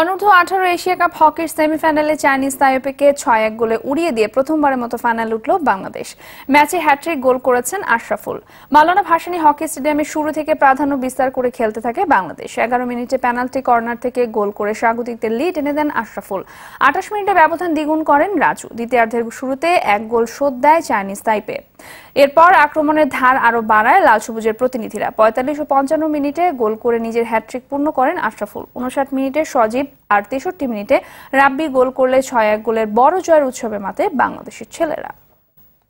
অনূর্ধ্ব আঠারো Asia cup হকির সেমিফাইনালে চাইনিজ তাইপেকে ছয় এক গোলে উড়িয়ে দিয়ে প্রথমবারের মতো ফাইনাল উঠল বাংলাদেশ ম্যাচে হ্যাট্রিক গোল করেছেন আশরাফুল মালানা ভাসানী হকি স্টেডিয়ামে শুরু থেকে প্রাধান্য বিস্তার করে খেলতে থাকে বাংলাদেশ এগারো মিনিটে পেনাল্টি কর্নার থেকে গোল করে স্বাগতিকদের লিড এনে দেন আশরাফুল আঠাশ মিনিটে ব্যবধান দ্বিগুণ করেন রাজু দ্বিতীয়ার্ধের শুরুতে এক গোল শোধ দেয় চাইনিজ তাইপে এরপর আক্রমণের ধার আরো বাড়ায় লাল সবুজের প্রতিনিধিরা পঁয়তাল্লিশ ও পঞ্চান্ন মিনিটে গোল করে নিজের হ্যাট্রিক পূর্ণ করেন আশরাফুল উনষাট মিনিটে সজীব আর তেষট্টি মিনিটে রাব্বি গোল করলে ছয় এক গোলের বড় জয়ের উৎসবে মাতে বাংলাদেশের ছেলেরা